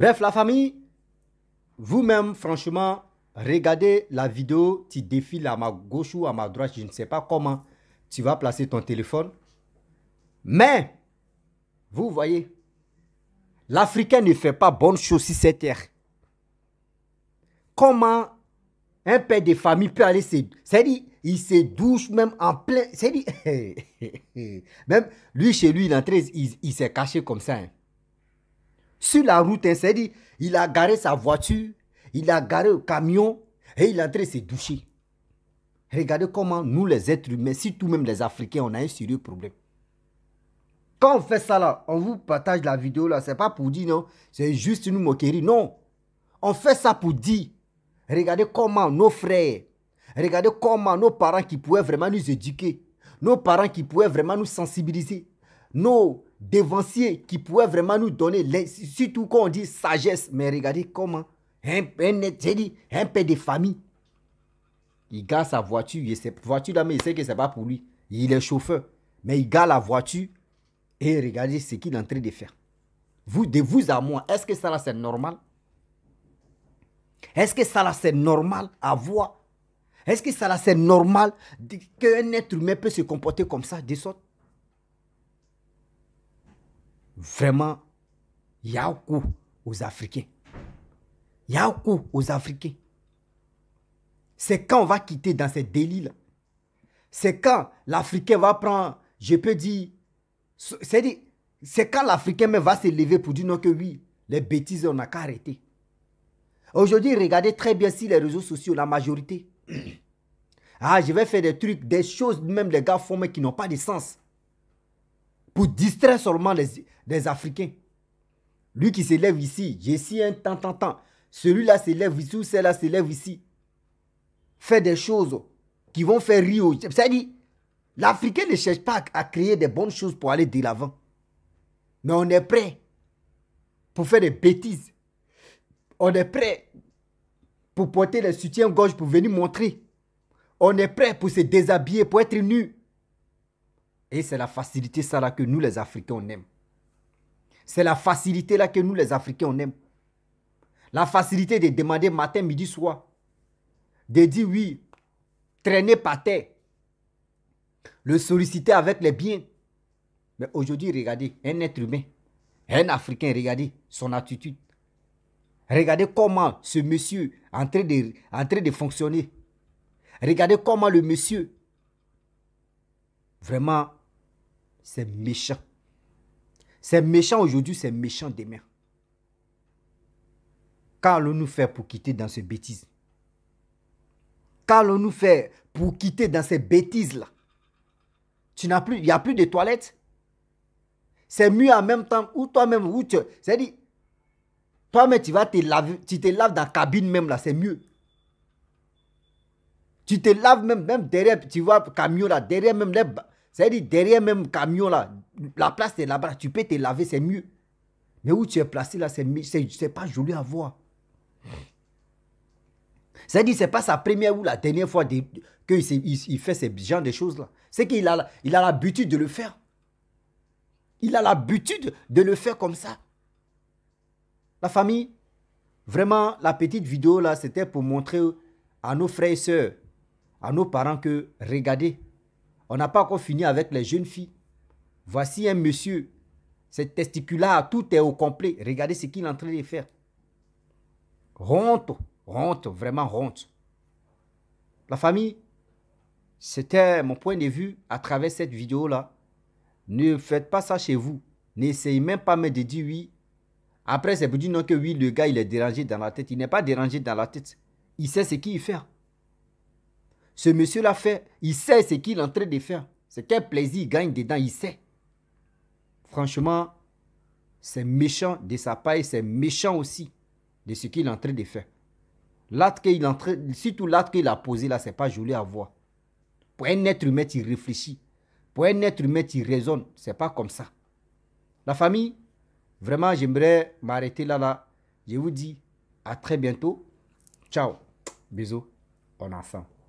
Bref, la famille, vous-même, franchement, regardez la vidéo, tu défiles à ma gauche ou à ma droite, je ne sais pas comment tu vas placer ton téléphone. Mais, vous voyez, l'Africain ne fait pas bonne chose sur cette terre. Comment un père de famille peut aller se... C'est-à-dire, il se douche même en plein... cest à même lui, chez lui, il, il, il s'est caché comme ça. Hein sur la route, hein, cest il a garé sa voiture, il a garé le camion et il est en se doucher. Regardez comment nous, les êtres humains, tout même les Africains, on a un sérieux problème. Quand on fait ça là, on vous partage la vidéo là, c'est pas pour dire non, c'est juste une moquerie, non. On fait ça pour dire, regardez comment nos frères, regardez comment nos parents qui pouvaient vraiment nous éduquer, nos parents qui pouvaient vraiment nous sensibiliser, nos Devancier qui pourrait vraiment nous donner, surtout quand on dit sagesse, mais regardez comment un, un père de famille, il garde sa voiture, il cette voiture là, mais il sait que ce n'est pas pour lui. Il est chauffeur, mais il garde la voiture et regardez ce qu'il est en train de faire. Vous, de vous à moi, est-ce que ça là c'est normal Est-ce que ça là c'est normal à voir Est-ce que ça là c'est normal qu'un être humain peut se comporter comme ça, des sorte vraiment, il y aux Africains. Il aux Africains. C'est quand on va quitter dans ces délits-là. C'est quand l'Africain va prendre, je peux dire, c'est quand l'Africain va se lever pour dire non que oui, les bêtises, on n'a qu'à arrêter. Aujourd'hui, regardez très bien si les réseaux sociaux, la majorité. Ah, je vais faire des trucs, des choses, même les gars font, qui n'ont pas de sens pour distraire seulement les, Africains. Lui qui s'élève ici, j'ai un temps, Celui-là s'élève ici ou celle-là s'élève ici. Fait des choses qui vont faire rire. C'est-à-dire, l'Africain ne cherche pas à créer des bonnes choses pour aller de l'avant. Mais on est prêt pour faire des bêtises. On est prêt pour porter le soutien-gorge pour venir montrer. On est prêt pour se déshabiller, pour être nu. Et c'est la facilité, ça là, que nous les Africains, on aime. C'est la facilité là que nous les Africains, on aime. La facilité de demander matin, midi, soir. De dire oui, traîner par terre. Le solliciter avec les biens. Mais aujourd'hui, regardez, un être humain, un Africain, regardez son attitude. Regardez comment ce monsieur est en train de, fonctionner. Regardez comment le monsieur, vraiment, c'est méchant. C'est méchant aujourd'hui, c'est méchant demain. Qu'allons-nous faire pour quitter dans ces bêtises Qu'allons-nous faire pour quitter dans ces bêtises-là Tu n'as plus, il n'y a plus de toilettes. C'est mieux en même temps où toi-même, où tu... C'est-à-dire, toi-même, tu vas te laver, tu te laves dans la cabine même là, c'est mieux. Tu te laves même, même derrière, tu vois, camion là, derrière même les, c'est-à-dire derrière même camion là, la place est là-bas, tu peux te laver, c'est mieux. Mais où tu es placé là, c'est c'est pas joli à voir. C'est-à-dire c'est pas sa première ou la dernière fois qu'il il, fait ce genre de choses là. C'est qu'il a il a l'habitude de le faire. Il a l'habitude de le faire comme ça. La famille, vraiment la petite vidéo là, c'était pour montrer à nos frères et sœurs, à nos parents que regardez on n'a pas encore fini avec les jeunes filles. Voici un monsieur. testicule testiculaire, tout est au complet. Regardez ce qu'il est en train de faire. Honte, honte, vraiment honte. La famille, c'était mon point de vue à travers cette vidéo-là. Ne faites pas ça chez vous. N'essayez même pas de dire oui. Après, c'est pour dire non que oui, le gars, il est dérangé dans la tête. Il n'est pas dérangé dans la tête. Il sait ce qu'il fait. Ce monsieur-là fait, il sait ce qu'il est en train de faire. C'est quel plaisir il gagne dedans, il sait. Franchement, c'est méchant de sa paille, c'est méchant aussi de ce qu'il est en train de faire. L'acte qu'il est en train, surtout l'acte qu'il a posé là, c'est pas joli à voir. Pour un être humain, il réfléchit. Pour un être humain, raisonne. Ce C'est pas comme ça. La famille, vraiment, j'aimerais m'arrêter là, là. Je vous dis à très bientôt. Ciao. Bisous. On ensemble.